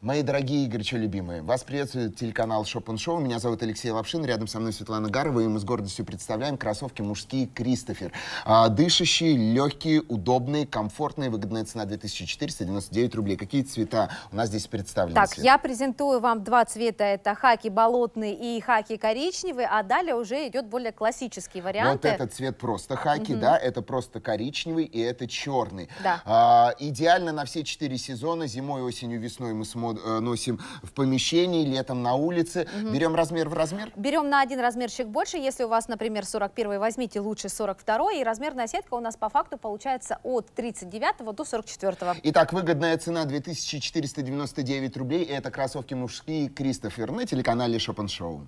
Мои дорогие Игорь, что любимые, вас приветствует телеканал Шопен Шоу. Меня зовут Алексей Лапшин, рядом со мной Светлана Гарова, и мы с гордостью представляем кроссовки мужские Кристофер. А, дышащие, легкие, удобные, комфортные, выгодная цена 2499 рублей. Какие цвета у нас здесь представлены? Так, Свет? я презентую вам два цвета, это хаки болотный и хаки коричневый, а далее уже идет более классический вариант. Вот этот цвет просто хаки, угу. да, это просто коричневый и это черный. Да. А, идеально на все четыре сезона, зимой, осенью, весной мы смотрим Э, носим в помещении, летом на улице. Угу. Берем размер в размер? Берем на один размерчик больше. Если у вас, например, 41 возьмите лучше 42 и размерная сетка у нас по факту получается от 39 до 44. -го. Итак, выгодная цена 2499 рублей. Это кроссовки мужские Кристофер на телеканале Шопен Шоу.